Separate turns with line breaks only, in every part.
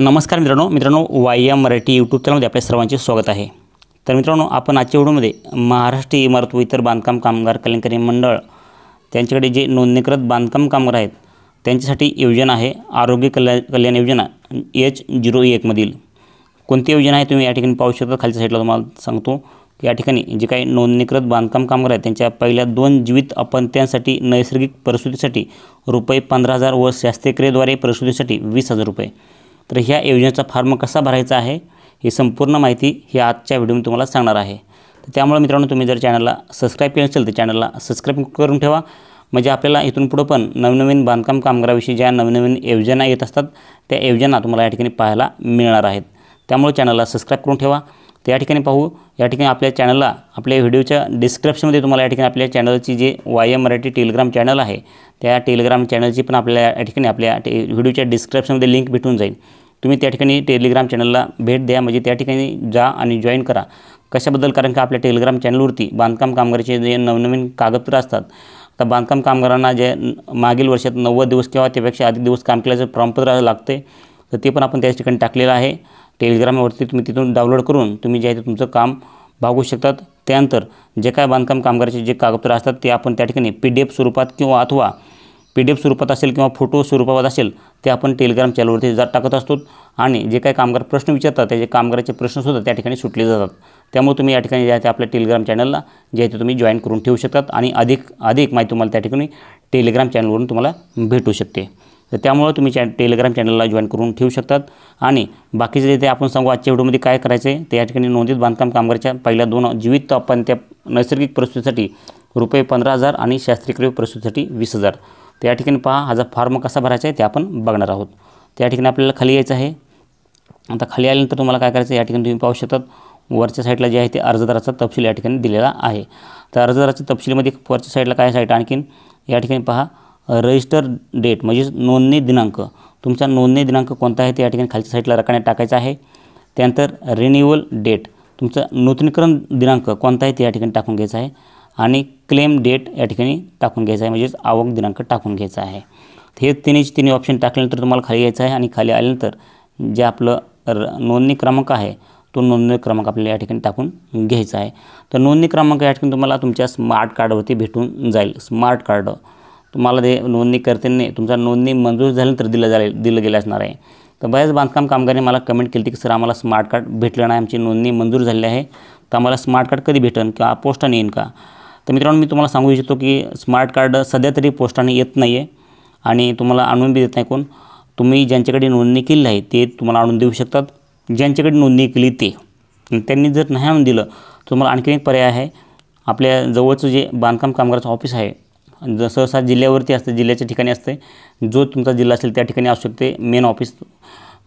नमस्कार मित्रांनो मित्रांनो वाय या मराठी यूट्यूब चॅनलमध्ये आपल्या सर्वांचे स्वागत आहे तर मित्रांनो आपण आजच्या व्हिडिओमध्ये महाराष्ट्र इमारत व इतर बांधकाम कामगार कल्याणकारी मंडळ त्यांच्याकडे जे नोंदणीकृत बांधकाम कामगार आहेत त्यांच्यासाठी योजना आहे आरोग्य कल्याण कल्याण योजना एच झिरो एकमधील कोणती योजना आहे तुम्ही या ठिकाणी पाहू शकता खालच्या साईडला तुम्हाला सांगतो की या ठिकाणी जे काही नोंदणीकृत बांधकाम कामगार आहेत त्यांच्या पहिल्या दोन जीवित अपंत्यांसाठी नैसर्गिक प्रसूतीसाठी रुपये पंधरा हजार व क्रियेद्वारे प्रसूतीसाठी वीस हजार रुपये तर ह्या योजनेचा फॉर्म कसा भरायचा आहे ही संपूर्ण माहिती ही आजच्या व्हिडिओमध्ये तुम्हाला सांगणार आहे तर त्यामुळे मित्रांनो तुम्ही जर चॅनलला सबस्क्राईब केलं असेल तर चॅनलला सबस्क्राईब करून ठेवा म्हणजे आपल्याला इथून पुढं पण नवनवीन बांधकाम कामगाराविषयी ज्या नवनवीन योजना येत असतात त्या योजना तुम्हाला या ठिकाणी पाहायला मिळणार आहेत त्यामुळे चॅनलला सबस्क्राईब करून ठेवा तर या ठिकाणी पाहू या ठिकाणी आपल्या चॅनलला आपल्या व्हिडिओच्या डिस्क्रिप्शनमध्ये तुम्हाला या ठिकाणी आपल्या चॅनलची जे Y M Marathi telegram channel आहे त्या टेलिग्राम चॅनलची पण आपल्या या ठिकाणी आपल्या व्हिडिओच्या डिस्क्रिप्शनमध्ये लिंक भेटून जाईल तुम्ही त्या ठिकाणी टेलिग्राम चॅनलला भेट द्या म्हणजे त्या ठिकाणी जा आणि जॉईन करा कशाबद्दल कारण का आपल्या टेलिग्राम चॅनलवरती बांधकाम कामगाराचे जे नवनवीन कागदपत्र असतात तर बांधकाम कामगारांना जे मागील वर्षात नव्वद दिवस किंवा त्यापेक्षा अधिक दिवस काम केल्याचं प्रमाणपत्र लागते तर ते पण आपण त्याच ठिकाणी टाकलेलं आहे टेलिग्रामवरती तुम्ही तिथून डाउनलोड करून तुम्ही जे आहे ते तुमचं काम भागू शकतात त्यानंतर जे काय बांधकाम कामगाराचे जे कागदपत्र असतात ते आपण त्या ठिकाणी पी डी एफ स्वरूपात किंवा अथवा पी डी एफ स्वरूपात असेल किंवा फोटो स्वरूपात असेल ते आपण टेलिग्राम चॅनलवरती जात टाकत असतो आणि जे काही कामगार प्रश्न विचारतात त्याचे कामगाराचे प्रश्नसुद्धा त्या ठिकाणी सुटले जातात त्यामुळे तुम्ही या ठिकाणी जे आहे ते आपल्या टेलिग्राम चॅनलला जे आहे ते तुम्ही जॉईन करून ठेवू शकतात आणि अधिक अधिक माहिती तुम्हाला त्या ठिकाणी टेलिग्राम चॅनलवरून तुम्हाला भेटू शकते तर त्यामुळं तुम्ही चॅ टेलिग्राम चॅनलला जॉईन करून ठेवू शकतात आणि बाकीचे जे ते आपण सांगू आजच्या व्हिडिओमध्ये काय करायचं आहे ते या ठिकाणी नोंदीत बांधकाम कामगाराच्या पहिल्या दोन जीवित आपण त्या नैसर्गिक परिस्थितीसाठी रुपये पंधरा हजार आणि शास्त्रीय परिस्थितीसाठी वीस हजार तर या ठिकाणी पहा हा फॉर्म कसा भरायचा आहे ते आपण बघणार आहोत त्या ठिकाणी आपल्याला खाली यायचं आहे आता खाली आल्यानंतर तुम्हाला काय करायचं या ठिकाणी तुम्ही पाहू शकतात वरच्या साईडला जे आहे ते अर्जदाराचा तपशील या ठिकाणी दिलेला आहे तर अर्जदाराच्या तपशीलमध्ये वरच्या साईडला काय साईट आणखीन या ठिकाणी पहा रजिस्टर डेट म्हणजे नोंदणी दिनांक तुमचा नोंदणी दिनांक कोणता आहे ते या ठिकाणी खालच्या साईडला रकाण्यात टाकायचा आहे त्यानंतर रिन्युअल डेट तुमचा नूतनीकरण दिनांक कोणता आहे ते या ठिकाणी टाकून घ्यायचा आहे आणि क्लेम डेट या ठिकाणी टाकून घ्यायचा आहे म्हणजेच आवक दिनांक टाकून घ्यायचा आहे हे तिन्ही तिन्ही ऑप्शन टाकल्यानंतर तुम्हाला खाली यायचं आहे आणि खाली आल्यानंतर जे आपलं र नोंदणी क्रमांक आहे तो नोंदणी क्रमांक आपल्याला या ठिकाणी टाकून घ्यायचा आहे तर नोंदणी क्रमांक या ठिकाणी तुम्हाला तुमच्या स्मार्ट कार्डवरती भेटून जाईल स्मार्ट कार्ड तुम्हाला ते नोंदणी करताना तुमचा नोंदणी मंजूर झाल्यानंतर दिलं जाईल दिलं गेलं असणार आहे तर बऱ्याच बांधकाम कामगारांनी मला कमेंट केली की सर आम्हाला स्मार्ट कार्ड भेटलं नाही आमची नोंदणी मंजूर झाली आहे तर आम्हाला स्मार्ट कार्ड कधी भेटेल किंवा पोस्टाने येईल का तर मित्रांनो मी तुम्हाला सांगू इच्छितो की स्मार्ट कार्ड सध्या तरी पोस्टाने येत नाही आहे आणि तुम्हाला आणून बी देत नाही कोण तुम्ही ज्यांच्याकडे नोंदणी केली आहे ते तुम्हाला आणून देऊ शकतात ज्यांच्याकडे नोंदणी केली ते त्यांनी जर नाही आणून दिलं तर तुम्हाला आणखीन एक पर्याय आहे आपल्या जवळचं जे बांधकाम कामगाराचं ऑफिस आहे ज सहसा जिल्ह्यावरती असतं जिल्ह्याच्या ठिकाणी असते जो तुमचा जिल्हा असेल त्या ठिकाणी असू शकते मेन ऑफिस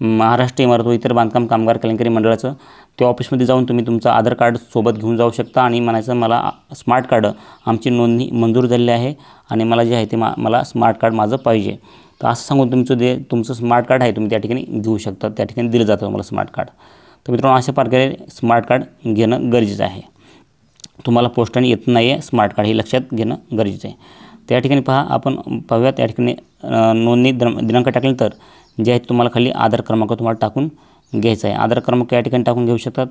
महाराष्ट्र इमारत व इतर बांधकाम कामगार कलंकारी मंडळाचं त्या ऑफिसमध्ये जाऊन तुम्ही तुमचं आधार कार्ड सोबत घेऊन जाऊ शकता आणि म्हणायचं मला स्मार्ट कार्ड आमची नोंदणी मंजूर झालेली आहे आणि मला जे आहे ते मा मला स्मार्ट कार्ड माझं पाहिजे तर असं सांगून तुमचं जे तुमचं स्मार्ट कार्ड आहे तुम्ही त्या ठिकाणी घेऊ शकता त्या ठिकाणी दिलं जातं तुम्हाला स्मार्ट कार्ड तर मित्रांनो अशा प्रकारे स्मार्ट कार्ड घेणं गरजेचं आहे तुम्हाला पोस्टाने येत नाही आहे स्मार्ट कार्ड हे लक्षात घेणं गरजेचं आहे त्या ठिकाणी पहा आपण पाहूया त्या ठिकाणी नोंदणी दिनांक दिनांक तर जे आहेत तुम्हाला खाली आधार क्रमांक तुम्हाला टाकून घ्यायचा आहे आधार क्रमांक या ठिकाणी टाकून घेऊ शकतात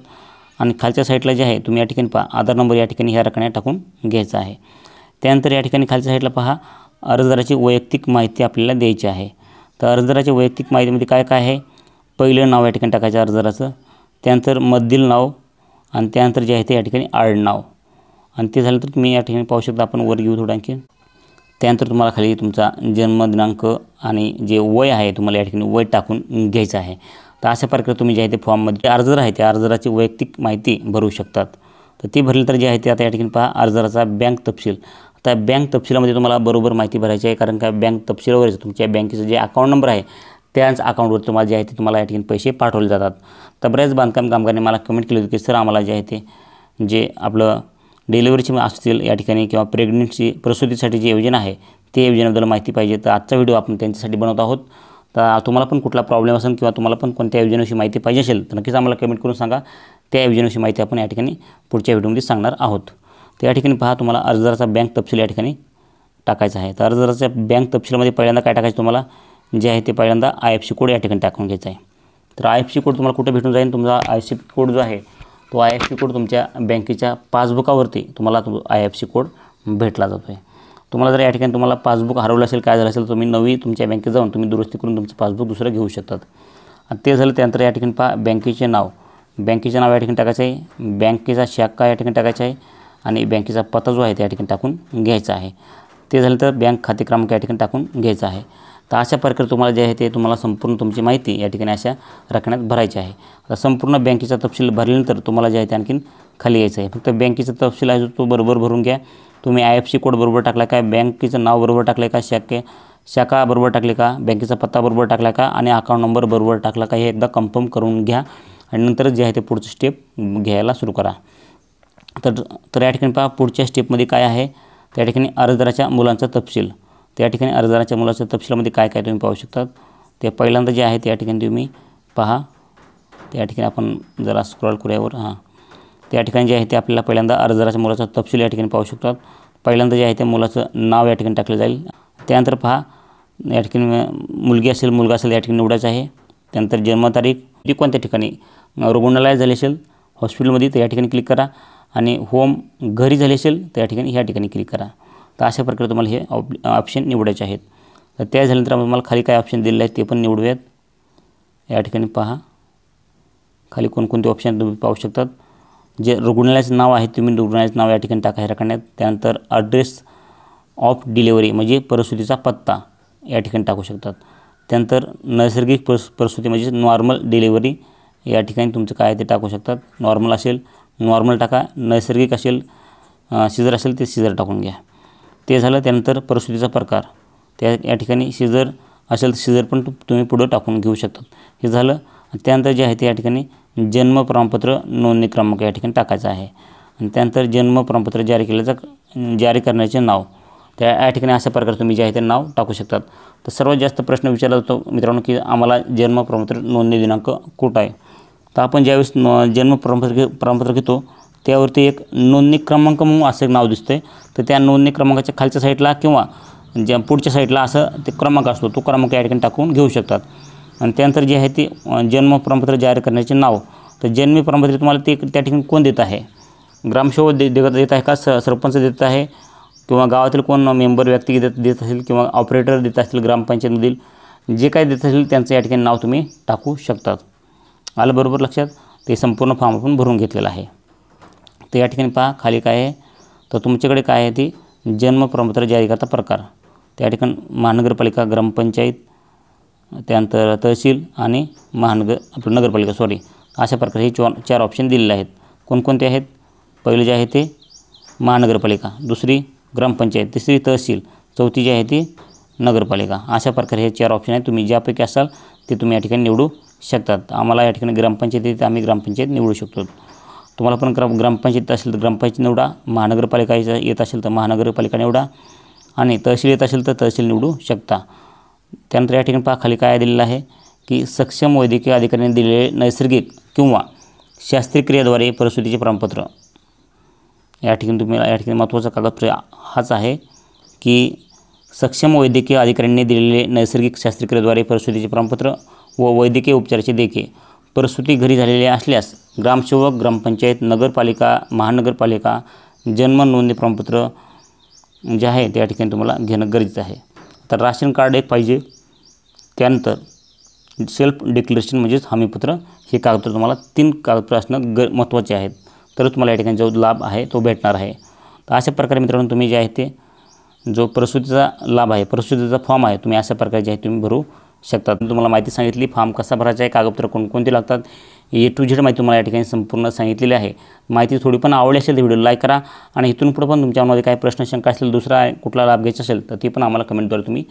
आणि खालच्या साईडला जे आहे तुम्ही या ठिकाणी पहा आधार नंबर या ठिकाणी ह्या रकण्या टाकून घ्यायचा आहे त्यानंतर या ठिकाणी खालच्या साईडला पहा अर्जदाराची वैयक्तिक माहिती आपल्याला द्यायची आहे तर अर्जदाराच्या वैयक्तिक माहितीमध्ये काय काय आहे पहिलं नाव या ठिकाणी टाकायचं अर्जदाराचं त्यानंतर मधील नाव आणि त्यानंतर जे आहे ते या ठिकाणी आडनाव आणि ते झालं तर तुम्ही या ठिकाणी पाहू शकता आपण वर घेऊ थोडं आणखी त्यानंतर तुम्हाला खाली तुमचा जन्मदिनांक आणि जे वय आहे तुम्हाला या ठिकाणी वय टाकून घ्यायचं आहे तर अशा प्रकारे तुम्ही जे आहे ते फॉर्ममध्ये अर्जदार आहे त्या अर्जदाराची वैयक्तिक माहिती भरू शकतात तर ती भरली तर जे आहे ते आता या ठिकाणी पहा अर्जदाराचा बँक तपशील आता बँक तपशिलामध्ये तुम्हाला बरोबर माहिती भरायची आहे कारण का बँक तपशिलावरच तुमच्या बँकेचं जे अकाउंट नंबर आहे त्याच अकाउंटवर तुम्हाला जे आहे ते तुम्हाला या ठिकाणी पैसे पाठवले जातात तर बऱ्याच बांधकाम कामगारांनी मला कमेंट केली होती की सर आम्हाला जे आहे ते जे आपलं डिलिव्हरीची असतील या ठिकाणी किंवा प्रेग्नन्सी प्रसूतीसाठी जी योजना आहे ते योजनेबद्दल माहिती पाहिजे तर आजचा व्हिडिओ आपण त्यांच्यासाठी बनवत आहोत तर तुम्हाला पण कुठला प्रॉब्लेम असेल किंवा तुम्हाला पण कोणत्या योजनेविषयी माहिती पाहिजे असेल तर नक्कीच आम्हाला कमेंट करून सांगा त्या योजनेविषयी माहिती आपण या ठिकाणी पुढच्या व्हिडिओमध्ये सांगणार आहोत तर या ठिकाणी पहा तुम्हाला अर्जदाराचा बँक तपशील या ठिकाणी टाकायचा आहे तर अर्जदाराच्या बँक तपशीलमध्ये पहिल्यांदा काय टाकायचं तुम्हाला जे आहे ते पहिल्यांदा आय एफ सी कोड या ठिकाणी टाकून घ्यायचा आहे तर आय एफ सी कोड तुम्हाला कुठे भेटून जाईल तुमचा आय सी कोड जो आहे तो आय एफ सी कोड तुमच्या बँकेच्या पासबुकावरती तुम्हाला तो आय एफ सी कोड भेटला जातो आहे तुम्हाला जर या ठिकाणी तुम्हाला पासबुक हरवलं असेल काय झालं असेल तुम्ही नवी तुमच्या बँकेत जाऊन तुम्ही दुरुस्ती करून तुमचं पासबुक दुसरं घेऊ शकतात आणि ते झालं त्यानंतर या ठिकाणी पा बँकेचे नाव बँकेचे नाव या ठिकाणी टाकायचं आहे बँकेचा शाखा या ठिकाणी टाकायचा आहे आणि बँकेचा पत्ता जो आहे त्या ठिकाणी टाकून घ्यायचा आहे ते झालं तर बँक खाते क्रमांक या ठिकाणी टाकून घ्यायचा आहे तर अशा प्रकारे तुम्हाला जे आहे ते तुम्हाला संपूर्ण तुमची माहिती या ठिकाणी अशा रकण्यात भरायची आहे संपूर्ण बँकेचा तपशील भरल्यानंतर तुम्हाला जे आहे ते आणखीन खाली यायचं आहे फक्त बँकेचा तपशील आहे तो बरोबर भरून घ्या तुम्ही आय एफ सी कोड बरोबर टाकला का बँकेचं नाव बरोबर टाकलं आहे का शाखे शाखा बरोबर टाकली का बँकेचा पत्ता बरोबर टाकला का आणि अकाउंट नंबर बरोबर टाकला का हे एकदा कन्फर्म करून घ्या आणि नंतरच जे आहे ते पुढचं स्टेप घ्यायला सुरू करा तर तर या ठिकाणी पहा पुढच्या स्टेपमध्ये काय आहे त्या ठिकाणी अर्जदाराच्या मुलांचा तपशील त्या ठिकाणी अर्जदाराच्या मुलाच्या तपशिलामध्ये काय काय तुम्ही पाहू शकतात ते पहिल्यांदा जे आहे त्या ठिकाणी तुम्ही पहा त्या ठिकाणी आपण जरा स्क्रॉल करूयावर हां त्या ठिकाणी जे आहे ते आपल्याला पहिल्यांदा अर्जदाराच्या मुलाचा तपशील या ठिकाणी पाहू शकतात पहिल्यांदा जे आहे ते मुलाचं नाव या ठिकाणी टाकलं जाईल त्यानंतर पहा या ठिकाणी मुलगी असेल मुलगा असेल या ठिकाणी निवडायचं आहे त्यानंतर जन्मतारीख ती कोणत्या ठिकाणी रुग्णालय झाले असेल हॉस्पिटलमध्ये तर या ठिकाणी क्लिक करा आणि होम घरी झाले असेल तर या ठिकाणी ह्या ठिकाणी क्लिक करा तर अशा प्रकारे तुम्हाला हे ऑप ऑप्शन निवडायचे आहेत तर त्या झाल्यानंतर आम्हाला खाली काय ऑप्शन दिलेले आहे ते पण निवडूयात या ठिकाणी पहा खाली कोणकोणते ऑप्शन तुम्ही पाहू शकतात जे रुग्णालयाचं नाव आहे तुम्ही रुग्णालयाचं नाव या ठिकाणी टाका करण्यात त्यानंतर ॲड्रेस ऑफ डिलेवरी म्हणजे प्रसूतीचा पत्ता या ठिकाणी टाकू शकतात त्यानंतर नैसर्गिक प्रस प्रसूती म्हणजे नॉर्मल डिलेवरी या ठिकाणी तुमचं काय ते टाकू शकतात नॉर्मल असेल नॉर्मल टाका नैसर्गिक असेल सिजर असेल ते सिजर टाकून घ्या ते झालं त्यानंतर प्रसूतीचा प्रकार त्या या ठिकाणी शिजर असेल तर शिजर पण तुम्ही पुढं टाकून घेऊ शकता हे झालं त्यानंतर जे आहे ते या ठिकाणी जन्म प्रमाणपत्र नोंदणी क्रमांक या ठिकाणी टाकायचा आहे आणि त्यानंतर जन्म प्रमाणपत्र जारी केल्याचं जारी करण्याचे नाव त्या या ठिकाणी अशा प्रकारे तुम्ही जे आहे ते नाव टाकू शकतात तर सर्वात जास्त प्रश्न विचारला जातो मित्रांनो की आम्हाला जन्म प्रमाणपत्र नोंदणी दिनांक कुठं आहे तर आपण ज्यावेळेस जन्म प्रमाणपत्र प्रमाणपत्र घेतो त्यावरती एक नोंदणी क्रमांक म्हणून असं एक नाव दिसतं आहे तर त्या नोंदणी क्रमांकाच्या खालच्या साईडला किंवा ज्या पुढच्या साईडला असं ते क्रमांक असतो तो क्रमांक या ठिकाणी टाकून घेऊ शकतात आणि त्यानंतर जे आहे ते जन्म प्रमाणपत्र जाहीर करण्याचे नाव तर जन्म प्रमाणपत्र तुम्हाला ते त्या ठिकाणी कोण देत आहे ग्रामसेवक दे देत आहे का स सरपंच देत आहे किंवा गावातील कोण मेंबर व्यक्ती देत देत असेल किंवा ऑपरेटर देत असतील ग्रामपंचायतमधील जे काय देत असेल त्यांचं या ठिकाणी नाव तुम्ही टाकू शकतात आलं बरोबर लक्षात ते संपूर्ण फॉर्म आपण भरून घेतलेलं आहे तर या ठिकाणी पहा खाली काय आहे तर तुमच्याकडे काय आहे ती जन्म प्रमाणपत्र जारी करता प्रकार त्या ठिकाणी महानगरपालिका ग्रामपंचायत त्यानंतर तहसील आणि महानगर आपलं नगरपालिका सॉरी अशा प्रकारे हे चार चार ऑप्शन दिलेले आहेत कोणकोणते आहेत पहिले जे आहे ते महानगरपालिका दुसरी ग्रामपंचायत तिसरी तहसील चौथी जी आहे ती नगरपालिका अशा प्रकारे हे चार ऑप्शन आहेत तुम्ही ज्यापैकी असाल ते तुम्ही या ठिकाणी निवडू शकतात आम्हाला या ठिकाणी ग्रामपंचायत येते आम्ही ग्रामपंचायत निवडू शकतो तुम्हाला पण ग्राम ग्रामपंचायत असेल तर ग्रामपंचायत निवडा महानगरपालिका येत असेल तर महानगरपालिका निवडा आणि तहसील येत असेल तर तहसील निवडू शकता त्यानंतर या ठिकाणी पहा खाली काय दिलेलं आहे की सक्षम वैद्यकीय अधिकाऱ्यांनी दिलेले नैसर्गिक किंवा शास्त्रीय क्रियाद्वारे प्रसूतीचे प्रमाणपत्र या ठिकाणी तुम्ही या ठिकाणी महत्त्वाचा कागदपत्र हाच आहे की सक्षम वैद्यकीय अधिकाऱ्यांनी दिलेले नैसर्गिक शास्त्रक्रियेद्वारे प्रसूतीचे प्रमाणपत्र व वैद्यकीय उपचाराचे देखे प्रसूती घरी झालेली असल्यास ग्रामसेवक ग्रामपंचायत नगरपालिका महानगरपालिका जन्म नोंदणी प्रमाणपत्र जे आहे त्या ठिकाणी तुम्हाला घेणं गरजेचं आहे तर राशन कार्ड एक पाहिजे त्यानंतर सेल्फ डिक्लेरेशन म्हणजेच हमीपत्र हे कागदपत्र तुम्हाला तीन कागदपत्र असणं ग महत्त्वाचे आहेत तर तुम्हाला या ठिकाणी जो लाभ आहे तो भेटणार आहे तर अशा प्रकारे मित्रांनो तुम्ही जे आहे ते जो प्रसूतीचा लाभ आहे प्रसूतीचा फॉर्म आहे तुम्ही अशा प्रकारे जे आहे तुम्ही भरू शकतात तुम्हाला माहिती सांगितली फॉर्म कसा भरायचा आहे कागदपत्र कोणकोणते लागतात ए टू झेड माहिती तुम्हाला या ठिकाणी संपूर्ण सांगितलेली आहे माहिती थोडी पण आवडली असेल तर व्हिडिओ लाईक करा आणि इथून पुढे पण तुमच्या तुमच्यामध्ये काही प्रश्न शंका असेल दुसरा कुठला लाभ घ्यायचा असेल तर ते पण आम्हाला कमेंटद्वारे तुम्ही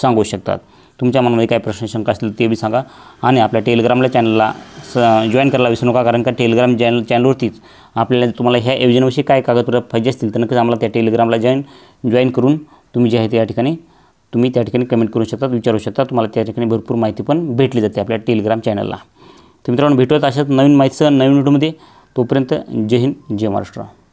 सांगू शकतात तुमच्या मनामध्ये काही प्रश्न शंका असतील ते बी सांगा आणि आपल्या टेलिग्रामला चॅनलला स जॉईन करायला विसरू नका कारण का टेलिग्राम चॅनल चॅनलवरतीच आपल्याला तुम्हाला ह्या योजनेविषयी काय कागदपत्र पाहिजे असतील तर नक्कीच आम्हाला त्या टेलिग्रामला जॉईन जॉईन करून तुम्ही जे आहे ते या ठिकाणी तुम्ही त्या ठिकाणी कमेंट करू शकता विचारू शकता तुम्हाला त्या ठिकाणी भरपूर माहिती पण भेटली जाते आपल्या टेलिग्राम चॅनलला तर मित्रांनो भेटूयात अशाच नवीन माहितीसह नवीन व्हिडिओमध्ये तोपर्यंत जय हिंद जय महाराष्ट्र